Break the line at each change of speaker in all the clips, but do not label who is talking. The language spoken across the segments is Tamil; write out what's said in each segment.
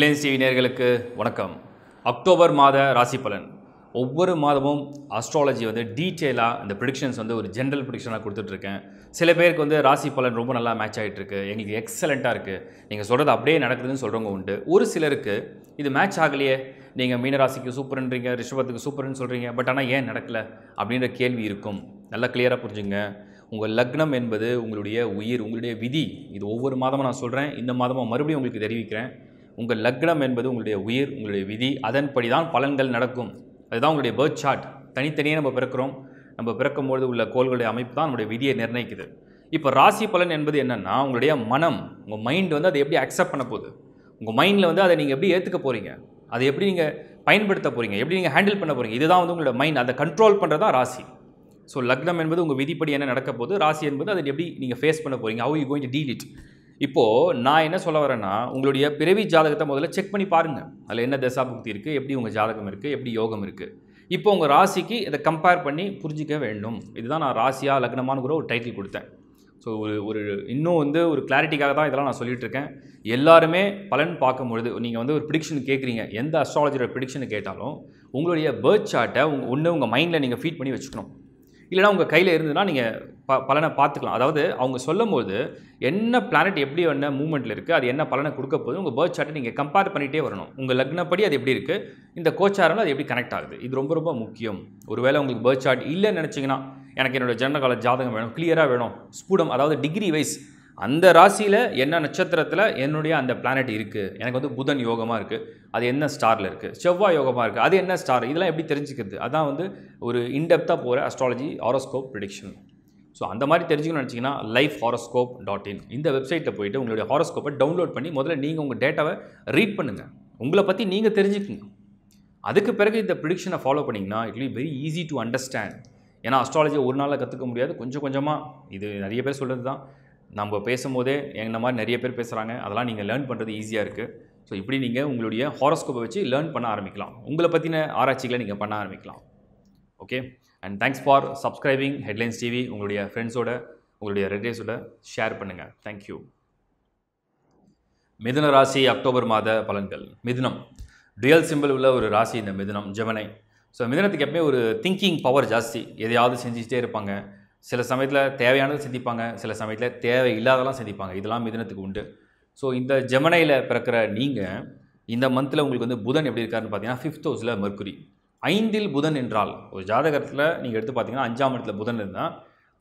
ஹெட்லைன்ஸ் டிவி நேர்களுக்கு வணக்கம் அக்டோபர் மாத ராசி பலன் ஒவ்வொரு மாதமும் அஸ்ட்ராலஜி வந்து டீட்டெயிலாக இந்த ப்ரிடிக்ஷன்ஸ் வந்து ஒரு ஜென்ரல் ப்ரிடிக்ஷனாக கொடுத்துட்ருக்கேன் சில பேருக்கு வந்து ராசி பலன் ரொம்ப நல்லா மேட்ச் ஆகிட்டு இருக்கு எங்களுக்கு எக்ஸலண்ட்டாக இருக்குது நீங்கள் சொல்கிறது அப்படியே நடக்குதுன்னு சொல்கிறவங்க உண்டு ஒரு சிலருக்கு இது மேட்ச் ஆகலையே நீங்கள் மீனராசிக்கு சூப்பர்ன்றீங்க ரிஷபத்துக்கு சூப்பர்னு சொல்கிறீங்க பட் ஆனால் ஏன் நடக்கலை அப்படின்ற கேள்வி இருக்கும் நல்லா கிளியராக புரிஞ்சுங்க உங்கள் லக்னம் என்பது உங்களுடைய உயிர் உங்களுடைய விதி இது ஒவ்வொரு மாதமும் நான் சொல்கிறேன் இந்த மாதமாக மறுபடியும் உங்களுக்கு தெரிவிக்கிறேன் உங்கள் லக்னம் என்பது உங்களுடைய உயிர் உங்களுடைய விதி அதன்படி தான் பலன்கள் நடக்கும் அதுதான் உங்களுடைய பேர்த் சார்ட் தனித்தனியே நம்ம பிறக்கிறோம் நம்ம பிறக்கும்பொழுது உள்ள கோள்களுடைய அமைப்பு தான் நம்முடைய விதியை நிர்ணயிக்குது இப்போ ராசி பலன் என்பது என்னென்னா உங்களுடைய மனம் உங்கள் மைண்டு வந்து அதை எப்படி அக்செப்ட் பண்ண போகுது உங்கள் மைண்டில் வந்து அதை நீங்கள் எப்படி ஏற்றுக்க போகிறீங்க அதை எப்படி நீங்கள் பயன்படுத்த போகிறீங்க எப்படி நீங்கள் ஹேண்டில் பண்ண போகிறீங்க இதுதான் வந்து உங்களோட மைண்ட் அதை கண்ட்ரோல் பண்ணுறது தான் ராசி ஸோ லக்னம் என்பது உங்கள் விதிப்படி என்ன நடக்க போகுது ராசி என்பது அதை எப்படி நீங்கள் ஃபேஸ் பண்ண போகிறீங்க how you going to deal it இப்போது நான் என்ன சொல்ல வரேன்னா உங்களுடைய பிறவி ஜாதகத்தை முதல்ல செக் பண்ணி பாருங்கள் அதில் என்ன தசாபுக்தி இருக்குது எப்படி உங்கள் ஜாதகம் இருக்குது எப்படி யோகம் இருக்குது இப்போ உங்கள் ராசிக்கு இதை கம்பேர் பண்ணி புரிஞ்சிக்க வேண்டும் இதுதான் நான் ராசியாக கூட ஒரு டைட்டில் கொடுத்தேன் ஸோ ஒரு ஒரு இன்னும் வந்து ஒரு கிளாரிட்டிக்காக தான் இதெல்லாம் நான் சொல்லிகிட்ருக்கேன் எல்லாருமே பலன் பார்க்கும்பொழுது நீங்கள் வந்து ஒரு ப்ரிடிக்ஷன் கேட்குறீங்க எந்த அஸ்ட்ராலஜியோட ப்ரிடிக்ஷன் கேட்டாலும் உங்களுடைய பேர்த் சார்ட்டை உங்கள் ஒன்று உங்கள் மைண்டில் நீங்கள் ஃபீட் பண்ணி வச்சுக்கணும் இல்லைனா உங்கள் கையில் இருந்ததுன்னா நீங்கள் ப பலனை பார்த்துக்கலாம் அதாவது அவங்க சொல்லும் போது என்ன பிளானட் எப்படி என்ன மூமெண்ட்டில் இருக்குது அது என்ன பலனை கொடுக்க போது உங்கள் பேர்த் சார்ட்டை நீங்கள் கம்பேர் பண்ணிகிட்டே வரணும் உங்கள் லக்னப்படி அது எப்படி இருக்குது இந்த கோச்சாரம் அது எப்படி கனெக்ட் ஆகுது இது ரொம்ப ரொம்ப முக்கியம் ஒருவேளை உங்களுக்கு பேர்த் சார்ட் இல்லைன்னு நினச்சிங்கன்னா எனக்கு என்னோடய ஜென்ரல் ஜாதகம் வேணும் கிளியராக வேணும் ஸ்பூடம் அதாவது டிகிரி வைஸ் அந்த ராசியில் என்ன நட்சத்திரத்தில் என்னுடைய அந்த பிளானட் இருக்குது எனக்கு வந்து புதன் யோகமாக இருக்குது அது என்ன ஸ்டாரில் இருக்குது செவ்வாய் யோகமாக இருக்குது அது என்ன ஸ்டார் இதெல்லாம் எப்படி தெரிஞ்சுக்கிறது அதான் வந்து ஒரு இன்டெப்த்தாக போகிற அஸ்ட்ராலஜி ஆரோஸ்கோப் ப்ரிடிக்ஷன் ஸோ அந்த மாதிரி தெரிஞ்சுக்கணும்னு நினச்சிங்கன்னா லைஃப் ஹாரோஸ்கோப் டாட் இன் இந்த வெப்சைட்டில் போயிட்டு உங்களுடைய ஹாரோஸ்கோப்பை டவுன்லோட் பண்ணி முதல்ல நீங்கள் உங்கள் டேட்டாவை ரீட் பண்ணுங்கள் உங்களை பற்றி நீங்கள் தெரிஞ்சுக்கங்க அதுக்கு பிறகு இந்த ப்ரிடிக்ஷனை ஃபாலோ பண்ணிங்கன்னா it will very easy to understand ஏன்னா அஸ்ட்ராலஜியை ஒரு நாளில் கற்றுக்க முடியாது கொஞ்சம் கொஞ்சமாக இது நிறைய பேர் சொல்கிறது தான் நம்ம பேசும்போதே என்ன மாதிரி நிறைய பேர் பேசுகிறாங்க அதெல்லாம் நீங்கள் லேர்ன் பண்ணுறது ஈஸியாக இருக்குது ஸோ இப்படி நீங்கள் உங்களுடைய ஹாரோஸ்கோப்பை வச்சு லேர்ன் பண்ண ஆரம்பிக்கலாம் உங்களை பற்றின ஆராய்ச்சிகளை நீங்கள் பண்ண ஆரம்பிக்கலாம் okay and thanks for subscribing headlines TV உங்களுடைய ஃப்ரெண்ட்ஸோட உங்களுடைய ரிலேட்டிவ்ஸோட ஷேர் பண்ணுங்கள் தேங்க்யூ மிதுன ராசி அக்டோபர் மாத பலன்கள் மிதுனம் டுயல் சிம்பிள் உள்ள ஒரு ராசி இந்த மிதுனம் ஜெமனை ஸோ மிதனத்துக்கு எப்பவுமே ஒரு திங்கிங் பவர் ஜாஸ்தி எதையாவது செஞ்சுக்கிட்டே இருப்பாங்க சில சமயத்தில் தேவையானது சிந்திப்பாங்க சில சமயத்தில் தேவை இல்லாதெல்லாம் சிந்திப்பாங்க இதெல்லாம் மிதனத்துக்கு உண்டு ஸோ இந்த ஜெமனையில் பிறக்கிற நீங்கள் இந்த மந்தில் உங்களுக்கு வந்து புதன் எப்படி இருக்காருன்னு பார்த்தீங்கன்னா ஃபிஃப்த் ஹவுஸில் மர்க்குரி ஐந்தில் புதன் என்றால் ஒரு ஜாதகத்தில் நீங்கள் எடுத்து பார்த்தீங்கன்னா அஞ்சாம் இடத்துல புதன் இருந்தால்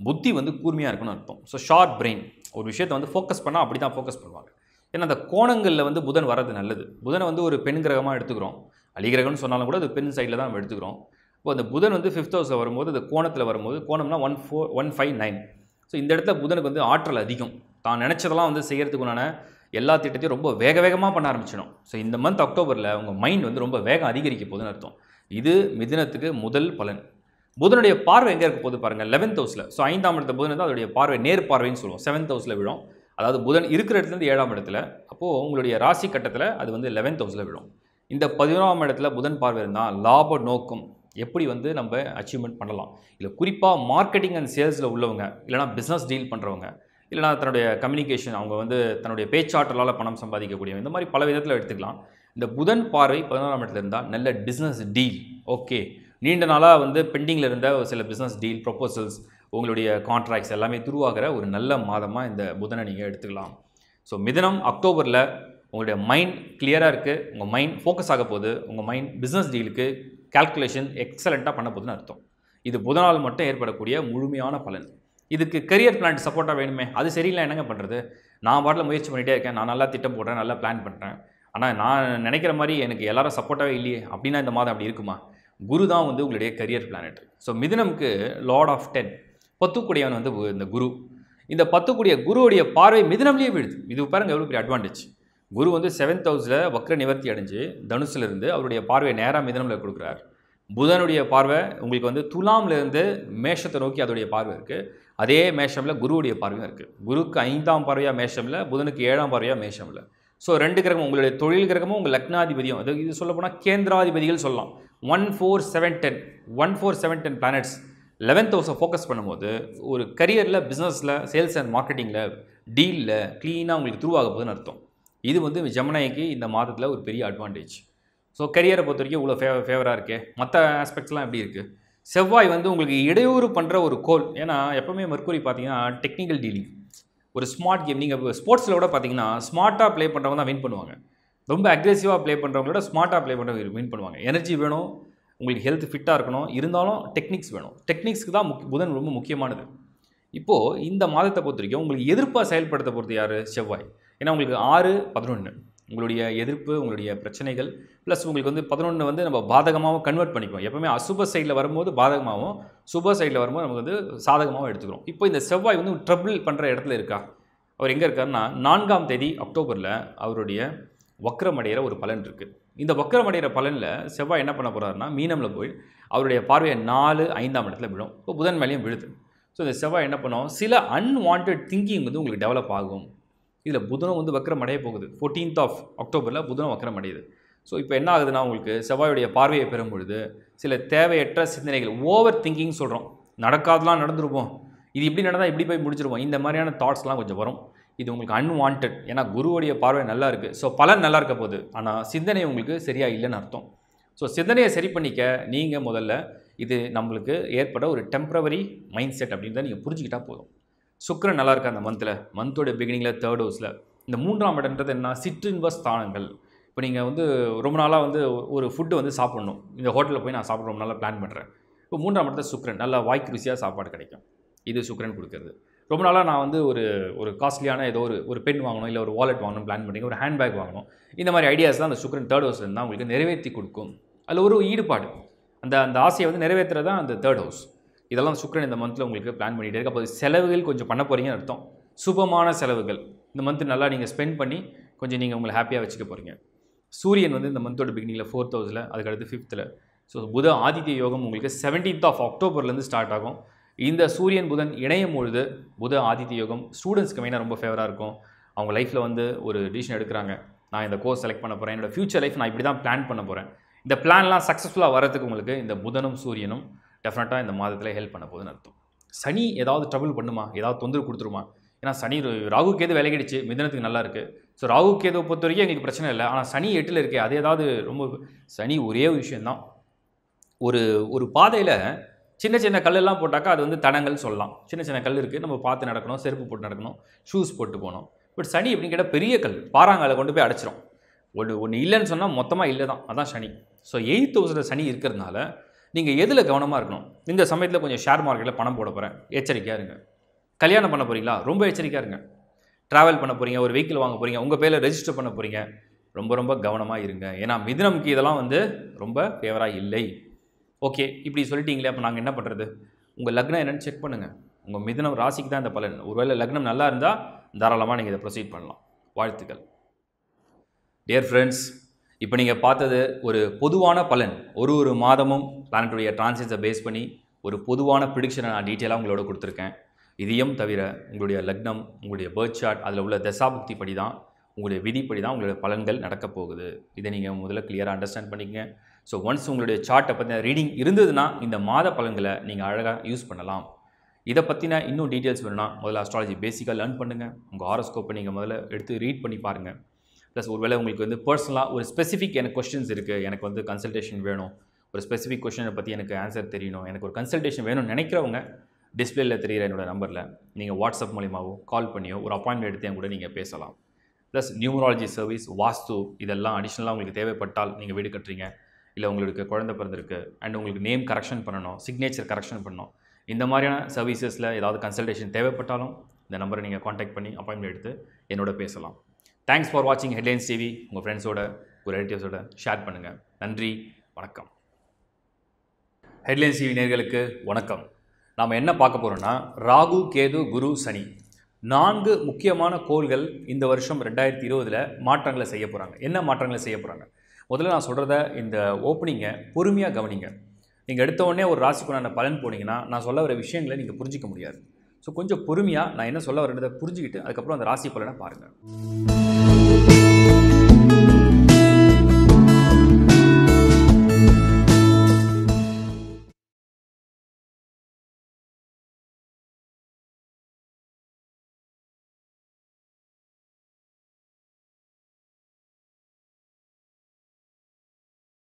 புத்தி வந்து கூர்மையாக இருக்குன்னு அர்த்தம் ஸோ ஷார்ட் பிரெயின் ஒரு விஷயத்தை வந்து ஃபோக்கஸ் பண்ணால் அப்படி தான் ஃபோக்கஸ் பண்ணுவாங்க ஏன்னா அந்த கோணங்களில் வந்து புதன் வர்றது நல்லது புதனை வந்து ஒரு பெண் கிரகமாக எடுத்துக்கிறோம் அலிகிரகம்னு சொன்னாலும் கூட அது பெண் சைடில் தான் நம்ம எடுத்துக்கிறோம் இப்போ அந்த புதன் வந்து ஃபிஃப்த் ஹவுஸில் வரும்போது அந்த கோணத்தில் வரும்போது கோணம்னா one four one five nine so இந்த இடத்துல புதனுக்கு வந்து ஆற்றல் அதிகம் தான் நினச்சதெல்லாம் வந்து செய்கிறதுக்குண்டான எல்லா திட்டத்தையும் ரொம்ப வேக வேகமாக பண்ண ஆரம்பிச்சிடும் ஸோ இந்த மந்த் அக்டோபரில் உங்கள் மைண்ட் வந்து ரொம்ப வேகம் அதிகரிக்க போதுன்னு அர்த்தம் இது மிதினத்துக்கு முதல் பலன் புதனுடைய பார்வை எங்கே இருக்க போது பாருங்கள் லெவன்த் ஹவுஸில் ஸோ ஐந்தாம் இடத்த புதன் தான் அதோடைய பார்வை நேர் பார்வைன்னு சொல்லுவோம் செவன்த் ஹவுஸில் விழும் அதாவது புதன் இருக்கிற இடத்துலேருந்து ஏழாம் இடத்துல அப்போது உங்களுடைய ராசி கட்டத்தில் அது வந்து லெவன்த் ஹவுஸில் விழும் இந்த பதினோராம் இடத்துல புதன் பார்வை இருந்தால் லாப நோக்கம் எப்படி வந்து நம்ம அச்சீவ்மெண்ட் பண்ணலாம் இல்லை குறிப்பாக மார்க்கெட்டிங் அண்ட் சேல்ஸில் உள்ளவங்க இல்லைனா பிஸ்னஸ் டீல் பண்ணுறவங்க இல்லைனா தன்னுடைய கம்யூனிகேஷன் அவங்க வந்து தன்னுடைய பேச்சாற்றலால் பணம் சம்பாதிக்கக்கூடிய இந்த மாதிரி பல விதத்தில் எடுத்துக்கலாம் இந்த புதன் பார்வை பதினோராம் இடத்துல இருந்தால் நல்ல பிஸ்னஸ் டீல் ஓகே நீண்ட நாளாக வந்து பெண்டிங்கில் இருந்த சில பிஸ்னஸ் டீல் ப்ரொப்போசல்ஸ் உங்களுடைய கான்ட்ராக்ட்ஸ் எல்லாமே துருவாகிற ஒரு நல்ல மாதமாக இந்த புதனை நீங்கள் எடுத்துக்கலாம் ஸோ மிதனம் அக்டோபரில் உங்களுடைய மைண்ட் கிளியராக இருக்குது உங்கள் மைண்ட் ஃபோக்கஸ் ஆக போகுது உங்கள் மைண்ட் பிஸ்னஸ் டீலுக்கு கேல்குலேஷன் எக்ஸலண்ட்டாக பண்ண போதுன்னு அர்த்தம் இது புதனால் மட்டும் ஏற்படக்கூடிய முழுமையான பலன் இதுக்கு கரியர் பிளான் சப்போர்ட்டாக வேணுமே அது சரியில்லை என்னங்க பண்ணுறது நான் பாட்டில் முயற்சி பண்ணிகிட்டே இருக்கேன் நான் நல்லா திட்டம் போடுறேன் நல்லா பிளான் பண்ணுறேன் ஆனால் நான் நினைக்கிற மாதிரி எனக்கு எல்லாரும் சப்போர்ட்டாகவே இல்லையே அப்படின்னா இந்த மாதம் அப்படி இருக்குமா குரு தான் வந்து உங்களுடைய கரியர் பிளானட் ஸோ மிதுனமுக்கு லார்ட் ஆஃப் டென் பத்துக்குடையவன் வந்து இந்த குரு இந்த பத்துக்குடிய குருவுடைய பார்வை மிதுனம்லேயே விழுது இது பாருங்கள் எவ்வளோ பெரிய அட்வான்டேஜ் குரு வந்து செவன்த் ஹவுஸில் வக்ர நிவர்த்தி அடைஞ்சு தனுசுலேருந்து அவருடைய பார்வை நேராக மிதனமில் கொடுக்குறாரு புதனுடைய பார்வை உங்களுக்கு வந்து துலாம்லேருந்து மேஷத்தை நோக்கி அதோடைய பார்வை இருக்குது அதே மேஷமில் குருவுடைய பார்வையும் இருக்குது குருக்கு ஐந்தாம் பார்வையாக மேஷமில் புதனுக்கு ஏழாம் பார்வையாக மேஷமில் ஸோ ரெண்டு கிரகமும் உங்களுடைய தொழில் கிரகமும் உங்கள் லக்னாதிபதியும் அது இது சொல்ல போனால் கேந்திராதிபதிகள் சொல்லலாம் one four seven ten one four seven ten planets eleventh ஹவுஸை ஃபோக்கஸ் பண்ணும்போது ஒரு கரியரில் பிஸ்னஸில் சேல்ஸ் அண்ட் மார்க்கெட்டிங்கில் டீலில் க்ளீனாக உங்களுக்கு த்ரூவாக போகுதுன்னு அர்த்தம் இது வந்து ஜமனாய்க்கு இந்த மாதத்தில் ஒரு பெரிய அட்வான்டேஜ் ஸோ கரியரை பொறுத்த வரைக்கும் இவ்வளோ ஃபேவ ஃபேவராக இருக்கே மற்ற ஆஸ்பெக்ட்ஸ்லாம் எப்படி இருக்குது செவ்வாய் வந்து உங்களுக்கு இடையூறு பண்ணுற ஒரு கோல் ஏன்னா எப்போவுமே மர்க்குரி பார்த்தீங்கன்னா டெக்னிக்கல் டீலிங் ஒரு ஸ்மார்ட் கேம் நீங்கள் ஸ்போர்ட்ஸில் கூட பார்த்தீங்கன்னா ஸ்மார்ட்டாக ப்ளே பண்ணுறவங்க தான் வின் பண்ணுவாங்க ரொம்ப அக்ரெசிவாக ப்ளே பண்ணுறவங்களோட ஸ்மார்ட்டாக ப்ளே பண்ணுறவங்க வின் பண்ணுவாங்க எனர்ஜி வேணும் உங்களுக்கு ஹெல்த் ஃபிட்டாக இருக்கணும் இருந்தாலும் டெக்னிக்ஸ் வேணும் டெக்னிக்ஸ்க்கு தான் முக் புதன் ரொம்ப முக்கியமானது இப்போது இந்த மாதத்தை பொறுத்த வரைக்கும் உங்களுக்கு எதிர்ப்பாக செயல்படுத்த பொறுத்த யார் செவ்வாய் ஏன்னா உங்களுக்கு ஆறு பதினொன்று உங்களுடைய எதிர்ப்பு உங்களுடைய பிரச்சனைகள் ப்ளஸ் உங்களுக்கு வந்து பதினொன்று வந்து நம்ம பாதகமாகவும் கன்வெர்ட் பண்ணிப்போம் எப்போவுமே அசுப சைடில் வரும்போது பாதகமாகவும் சுப சைடில் வரும்போது நமக்கு வந்து சாதகமாகவும் எடுத்துக்கிறோம் இப்போ இந்த செவ்வாய் வந்து ட்ரபிள் பண்ணுற இடத்துல இருக்கா அவர் எங்கே இருக்காருன்னா நான்காம் தேதி அக்டோபரில் அவருடைய வக்கரமடைகிற ஒரு பலன் இருக்குது இந்த வக்கரமடைகிற பலனில் செவ்வாய் என்ன பண்ண போகிறாருன்னா மீனமில் போய் அவருடைய பார்வையை நாலு ஐந்தாம் இடத்துல விழும் இப்போ புதன் மேலேயும் விழுது ஸோ இந்த செவ்வாய் என்ன பண்ணுவோம் சில அன்வான்ட் திங்கிங் வந்து உங்களுக்கு டெவலப் ஆகும் இதில் புதனம் வந்து வக்கரம் அடைய போகுது ஃபோர்டீன்த் ஆஃப் அக்டோபரில் புதனம் வக்கரம் அடையுது ஸோ இப்போ என்ன ஆகுதுன்னா உங்களுக்கு செவ்வாயுடைய பார்வையை பெறும் பொழுது சில தேவையற்ற சிந்தனைகள் ஓவர் திங்கிங் சொல்கிறோம் நடக்காதலாம் நடந்துருப்போம் இது இப்படி நடந்தால் இப்படி போய் முடிச்சிருவோம் இந்த மாதிரியான தாட்ஸ்லாம் கொஞ்சம் வரும் இது உங்களுக்கு அன்வான்ட் ஏன்னா குருவுடைய பார்வை நல்லா இருக்குது ஸோ பலன் நல்லா இருக்க போகுது ஆனால் சிந்தனை உங்களுக்கு சரியாக இல்லைன்னு அர்த்தம் ஸோ சிந்தனையை சரி பண்ணிக்க நீங்கள் முதல்ல இது நம்மளுக்கு ஏற்பட ஒரு டெம்ப்ரவரி மைண்ட் செட் அப்படின்றத நீங்கள் புரிஞ்சுக்கிட்டால் போதும் சுக்கரன் நல்லா இருக்கா அந்த மந்தில் மந்தோட பிகினிங்கில் தேர்ட் ஹவுஸில் இந்த மூன்றாம் இடன்றது என்ன சிற்றின்ப ஸ்தானங்கள் இப்போ நீங்கள் வந்து ரொம்ப நாளாக வந்து ஒரு ஃபுட்டு வந்து சாப்பிட்ணும் இந்த ஹோட்டலில் போய் நான் சாப்பிட்ற ரொம்ப நாளாக பிளான் பண்ணுறேன் இப்போ மூன்றாம் இடத்துல சுக்கரன் நல்லா வாய்க்கு ருசியாக சாப்பாடு கிடைக்கும் இது சுக்கரன் கொடுக்குறது ரொம்ப நாளாக நான் வந்து ஒரு ஒரு காஸ்ட்லியான ஏதோ ஒரு ஒரு பென் வாங்கணும் இல்லை ஒரு வாலெட் வாங்கணும் பிளான் பண்ணி ஒரு ஹேண்ட்பேக் வாங்கணும் இந்த மாதிரி ஐடியாஸ் தான் அந்த சுக்கரன் தேர்ட் ஹவுஸ் இருந்தால் உங்களுக்கு நிறைவேற்றி கொடுக்கும் அதில் ஒரு ஈடுபாடு அந்த அந்த ஆசையை வந்து நிறைவேற்றுறது தான் அந்த தேர்ட் ஹவுஸ் இதெல்லாம் சுக்கரன் இந்த மந்தில் உங்களுக்கு பிளான் பண்ணிகிட்டே இருக்கு அப்போ செலவுகள் கொஞ்சம் பண்ண போகிறீங்கன்னு அர்த்தம் சுபமான செலவுகள் இந்த மந்த் நல்லா நீங்கள் ஸ்பெண்ட் பண்ணி கொஞ்சம் நீங்கள் உங்களை ஹாப்பியாக வச்சுக்க போகிறீங்க சூரியன் வந்து இந்த மந்தோட பிகினிங்கில் ஃபோர்த் ஹவுஸில் அதுக்கடுத்து ஃபிஃப்த்தில் ஸோ புத ஆதித்ய யோகம் உங்களுக்கு செவன்டீன்த் ஆஃப் அக்டோபர்லேருந்து ஸ்டார்ட் ஆகும் இந்த சூரியன் புதன் இணையும் பொழுது புத ஆதித்ய யோகம் ஸ்டூடெண்ட்ஸ்க்கு மெயினாக ரொம்ப ஃபேவராக இருக்கும் அவங்க லைஃப்பில் வந்து ஒரு டிசிஷன் எடுக்கிறாங்க நான் இந்த கோர்ஸ் செலக்ட் பண்ண போகிறேன் என்னோடய ஃப்யூச்சர் லைஃப் நான் இப்படி தான் பிளான் பண்ண போகிறேன் இந்த பிளான்லாம் சக்ஸஸ்ஃபுல்லாக வரதுக்கு உங்களுக்கு இந்த புதனும் சூரியனும் டெஃபினட்டாக இந்த மாதத்தில் ஹெல்ப் பண்ண போதுன்னு அர்த்தம் சனி ஏதாவது ட்ரபிள் பண்ணுமா ஏதாவது தொந்தரவு கொடுத்துருமா ஏன்னா சனி ராகு கேது விலகிடுச்சு மிதனத்துக்கு நல்லா இருக்குது ஸோ ராகு கேது பொறுத்த வரைக்கும் எங்களுக்கு பிரச்சனை இல்லை ஆனால் சனி எட்டில் இருக்குது அது ஏதாவது ரொம்ப சனி ஒரே விஷயந்தான் ஒரு ஒரு பாதையில் சின்ன சின்ன கல்லெல்லாம் போட்டாக்கா அது வந்து தடங்கள் சொல்லலாம் சின்ன சின்ன கல் இருக்குது நம்ம பார்த்து நடக்கணும் செருப்பு போட்டு நடக்கணும் ஷூஸ் போட்டு போகணும் பட் சனி அப்படின்னு கேட்டால் பெரிய கல் பாறாங்கலை கொண்டு போய் அடைச்சிரும் ஒன்று ஒன்று இல்லைன்னு சொன்னால் மொத்தமாக இல்லை தான் அதான் சனி ஸோ எயித் ஹவுஸில் சனி இருக்கிறதுனால நீங்கள் எதில் கவனமாக இருக்கணும் இந்த சமயத்தில் கொஞ்சம் ஷேர் மார்க்கெட்டில் பணம் போட போகிறேன் எச்சரிக்கையாக இருங்க கல்யாணம் பண்ண போகிறீங்களா ரொம்ப எச்சரிக்கையாக இருங்க ட்ராவல் பண்ண போகிறீங்க ஒரு வெஹிக்கிள் வாங்க போகிறீங்க உங்கள் பேரில் ரெஜிஸ்டர் பண்ண போகிறீங்க ரொம்ப ரொம்ப கவனமாக இருங்க ஏன்னா மிதினமுக்கு இதெல்லாம் வந்து ரொம்ப ஃபேவராக இல்லை ஓகே இப்படி சொல்லிட்டீங்களே அப்போ நாங்கள் என்ன பண்ணுறது உங்கள் லக்னம் என்னென்னு செக் பண்ணுங்கள் உங்கள் மிதினம் ராசிக்கு தான் இந்த பலன் ஒருவேளை லக்னம் நல்லா இருந்தால் தாராளமாக நீங்கள் இதை ப்ரொசீட் பண்ணலாம் வாழ்த்துக்கள் டியர் ஃப்ரெண்ட்ஸ் இப்போ நீங்கள் பார்த்தது ஒரு பொதுவான பலன் ஒரு ஒரு மாதமும் பிளானட்டுடைய டிரான்சிட்ஸை பேஸ் பண்ணி ஒரு பொதுவான ப்ரிடிக்ஷனை நான் டீட்டெயிலாக உங்களோட கொடுத்துருக்கேன் இதையும் தவிர உங்களுடைய லக்னம் உங்களுடைய பேர்த் சார்ட் அதில் உள்ள தசாபுக்தி படி தான் உங்களுடைய விதிப்படி தான் உங்களுடைய பலன்கள் நடக்கப் போகுது இதை நீங்கள் முதல்ல கிளியராக அண்டர்ஸ்டாண்ட் பண்ணிக்கங்க ஸோ ஒன்ஸ் உங்களுடைய சார்ட்டை பற்றின ரீடிங் இருந்ததுன்னா இந்த மாத பலன்களை நீங்கள் அழகாக யூஸ் பண்ணலாம் இதை பற்றின இன்னும் டீட்டெயில்ஸ் வேணும்னா முதல்ல அஸ்ட்ராலஜி பேசிக்காக லேர்ன் பண்ணுங்கள் உங்கள் ஹாரோஸ்கோப்பை நீங்கள் முதல்ல எடுத்து ரீட் பண்ணி பாருங்கள் ப்ளஸ் ஒருவேளை உங்களுக்கு வந்து பர்சனலாக ஒரு ஸ்பெசிஃபிக் எனக்கு கொஸ்டின்ஸ் இருக்குது எனக்கு வந்து கன்சல்டேஷன் வேணும் ஒரு ஸ்பெசிஃபிக் கொஷனை பற்றி எனக்கு ஆன்சர் தெரியணும் எனக்கு ஒரு கன்சல்டேஷன் வேணும்னு நினைக்கிறவங்க டிஸ்பிளேயில் தெரிகிற என்னோடய நம்பரில் நீங்கள் வாட்ஸ்அப் மூலியமாகவோ கால் பண்ணியோ ஒரு அப்பாயின்மெண்ட் எடுத்து கூட நீங்கள் பேசலாம் ப்ளஸ் நியூமராலஜி சர்வீஸ் வாஸ்து இதெல்லாம் அடிஷ்னலாக உங்களுக்கு தேவைப்பட்டால் நீங்கள் வீடு கட்டுறீங்க இல்லை உங்களுக்கு குழந்த பிறந்திருக்கு அண்ட் உங்களுக்கு நேம் கரெக்ஷன் பண்ணணும் சிக்னேச்சர் கரெக்ஷன் பண்ணணும் இந்த மாதிரியான சர்வீசஸில் ஏதாவது கன்சல்டேஷன் தேவைப்பட்டாலும் இந்த நம்பரை நீங்கள் காண்டாக்ட் பண்ணி அப்பாயின்மெண்ட் எடுத்து என்னோட பேசலாம் தேங்க்ஸ் ஃபார் வாட்சிங் ஹெட்லைன்ஸ் டிவி உங்கள் ஃப்ரெண்ட்ஸோட ஒரு ரிலேட்டிவ்ஸோட ஷேர் பண்ணுங்கள் நன்றி வணக்கம் ஹெட்லைன்ஸ் டிவி நேர்களுக்கு வணக்கம் நாம் என்ன பார்க்க போகிறோன்னா ராகு கேது குரு சனி நான்கு முக்கியமான கோள்கள் இந்த வருஷம் ரெண்டாயிரத்தி இருபதில் மாற்றங்களை செய்ய போகிறாங்க என்ன மாற்றங்களை செய்ய போகிறாங்க முதல்ல நான் சொல்கிறத இந்த ஓப்பனிங்கை பொறுமையாக கவனிங்க நீங்கள் எடுத்த உடனே ஒரு ராசிக்குள்ளான பலன் போனீங்கன்னா நான் சொல்ல வர விஷயங்களை நீங்கள் புரிஞ்சிக்க முடியாது ஸோ கொஞ்சம் பொறுமையாக நான் என்ன சொல்ல வரேன்றதை புரிஞ்சுக்கிட்டு அதுக்கப்புறம் அந்த ராசி பலனை பாருங்கள்